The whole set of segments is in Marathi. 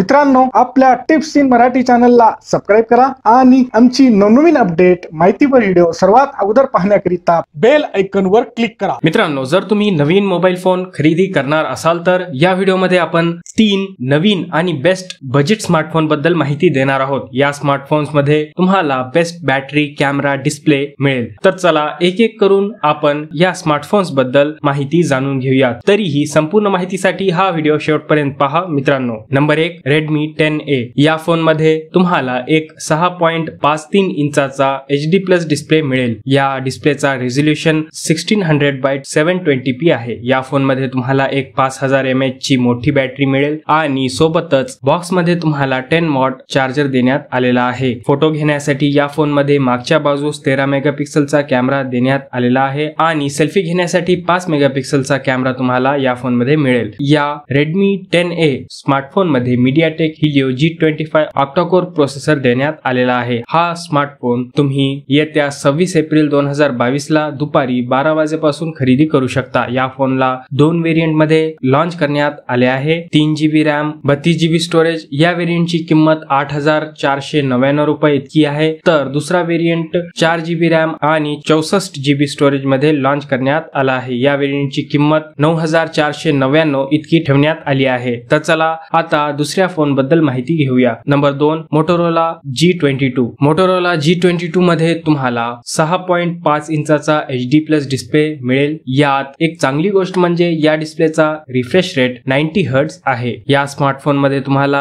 मित्रांनो आपल्या टिप्स इन मराठी चॅनलला सबस्क्राईब करा आणि आमची नवनवीन अपडेट माहितीपर व्हिडिओ सर्वात अगोदर पाहण्याकरिता बेल ऐकन वर क्लिक करा मित्रांनो जर तुम्ही नवीन मोबाईल फोन खरेदी करणार असाल तर या व्हिडिओमध्ये आपण तीन नवीन आणि बेस्ट बजेट स्मार्टफोन बद्दल माहिती देणार आहोत या स्मार्टफोन्स मध्ये तुम्हाला बेस्ट बॅटरी कॅमेरा डिस्प्ले मिळेल तर चला एक एक करून आपण या स्मार्टफोन्स बद्दल माहिती जाणून घेऊया तरीही संपूर्ण माहितीसाठी हा व्हिडिओ शेवटपर्यंत पहा मित्रांनो नंबर एक रेडमी टेन ए या फोनमध्ये तुम्हाला एक सहा पॉइंट पाच तीन इंचाचा एच डी प्लस डिस्प्ले मिळेल या डिस्प्लेचा resolution sixteen hundred by seven twenty P आहे या फोनमध्ये तुम्हाला एक पाच हजार एम एच ची मोठी बॅटरी मिळेल आणि सोबतच बॉक्स मध्ये तुम्हाला टेन मॉड चार्जर देण्यात आलेला आहे फोटो घेण्यासाठी या फोनमध्ये मागच्या बाजूस तेरा मेगापिक्सलचा कॅमेरा देण्यात आलेला आहे आणि सेल्फी घेण्यासाठी पाच मेगापिक्सलचा कॅमेरा तुम्हाला या फोन मध्ये मिळेल या रेडमी टेन ए स्मार्टफोनमध्ये MediaTek Helio G twenty octa core processor देण्यात आलेला आहे हा स्मार्टफोन तुम्ही येत्या सव्वीस एप्रिल दोन हजार बावीस ला दुपारी बारा वाजेपासून खरेदी करू शकता या फोनला दोन वेरियंट मध्ये लॉन्च करण्यात आले आहे तीन जीबी रॅम बत्तीस जीबी स्टोरेज या व्हेरियंटची किंमत आठ हजार चारशे नव्याण्णव रुपये इतकी आहे तर दुसरा व्हेरियंट चार जीबी रॅम आणि चौसष्ट जीबी स्टोरेज मध्ये लॉन्च करण्यात आला आहे या व्हेरियंटची किंमत नऊ हजार चारशे नव्याण्णव इतकी ठेवण्यात आली आहे तर चला आता दुसऱ्या या बद्दल माहिती घेऊया नंबर दोन Motorola G twenty two Motorola G twenty two मध्ये तुम्हाला सहा पॉइंट पाच इंचाचा एच डी प्लस डिस्प्ले मिळेल यात एक चांगली गोष्ट म्हणजे या डिस्प्लेचा रिफ्रेश रेट नाईन्टी हर्ट्स आहे या स्मार्टफोन मध्ये तुम्हाला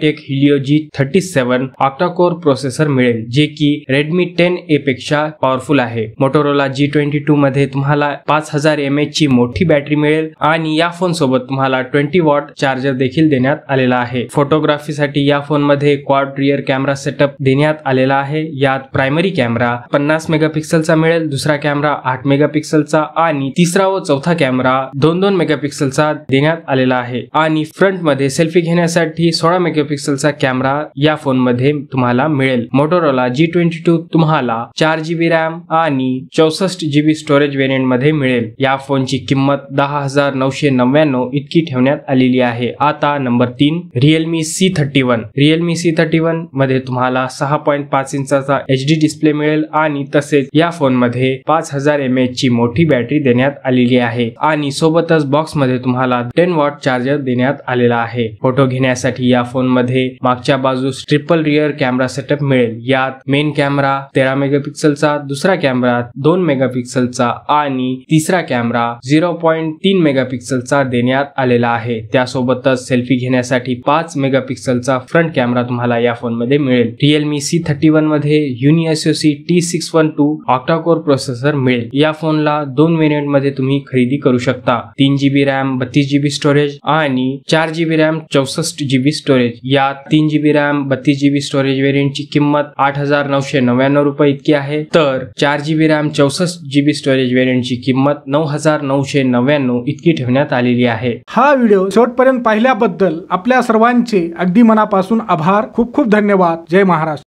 tech Helio G thirty seven octa core processor मिळेल जे की रेडमी टेन ए पेक्षा पॉवरफुल आहे मोटोरोला जी ट्वेंटी टू मध्ये तुम्हाला पाच हजार एम एच ची मोठी बॅटरी मिळेल आणि या फोन सोबत तुम्हाला ट्वेंटी वॉट चार्जर देखील देण्यात आलेला आहे आहे साठी या मध्ये क्वाड रिअर कॅमेरा सेटअप देण्यात आलेला आहे यात प्रायमरी कॅमेरा पन्नास मेगापिक्सलचा मिळेल दुसरा कॅमेरा आठ मेगापिक्सलचा आणि तिसरा व चौथा कॅमेरा दोन दोन मेगापिक्सलचा देण्यात आलेला आहे आणि फ्रंट मध्ये सेल्फी घेण्यासाठी सोळा मेगापिक्सलचा कॅमेरा या फोन मध्ये तुम्हाला मिळेल मोटोरोला जी ट्वेंटी टू तुम्हाला चार जीबी रॅम आणि चौसष्ट जीबी स्टोरेज व्हेरियंट मध्ये मिळेल या फोनची किंमत दहा हजार नऊशे नव्याण्णव इतकी ठेवण्यात आलेली आहे आता नंबर तीन Realme C thirty one Realme C thirty one मध्ये तुम्हाला सहा पॉईंट पाच इंचाचा एच डी डिस्प्ले मिळेल आणि तसेच या फोन मध्ये पाच हजार एम एच ची मोठी बॅटरी देण्यात आलेली आहे आणि सोबतच बॉक्स मध्ये तुम्हाला टेन वॉट चार्जर देण्यात आलेला आहे फोटो घेण्यासाठी या फोन मध्ये मागच्या बाजूस ट्रिपल रिअर कॅमेरा सेटअप मिळेल यात मेन कॅमेरा तेरा मेगापिक्सलचा दुसरा कॅमेरा दोन मेगापिक्सलचा आणि तिसरा कॅमेरा झिरो पॉईंट तीन मेगापिक्सलचा देण्यात आलेला आहे त्यासोबतच सेल्फी घेण्यासाठी पाच पाच मेगापिक्सलचा फ्रंट कॅमेरा तुम्हाला या फोनमध्ये मिळेल रिअलमी सी थर्टी वन मध्ये Unisoc T six one two octa core processor मिळेल या फोनला दोन व्हेरियंट मध्ये तुम्ही खरेदी करू शकता तीन जीबी रॅम बत्तीस जीबी स्टोरेज आणि चार जीबी रॅम चौसष्ट जीबी स्टोरेज या तीन जीबी रॅम बत्तीस जीबी स्टोरेज व्हेरियंटची किंमत आठ हजार नऊशे नव्याण्णव रुपये इतकी आहे तर चार जीबी रॅम चौसष्ट जीबी स्टोरेज व्हेरियंटची किंमत नऊ हजार नऊशे नव्याण्णव इतकी ठेवण्यात आलेली आहे हा व्हिडिओ शेवटपर्यंत पाहिल्याबद्दल आपल्या सर्वांना सर्वांचे अगदी मनापासून आभार खूप खूप धन्यवाद जय महाराष्ट्र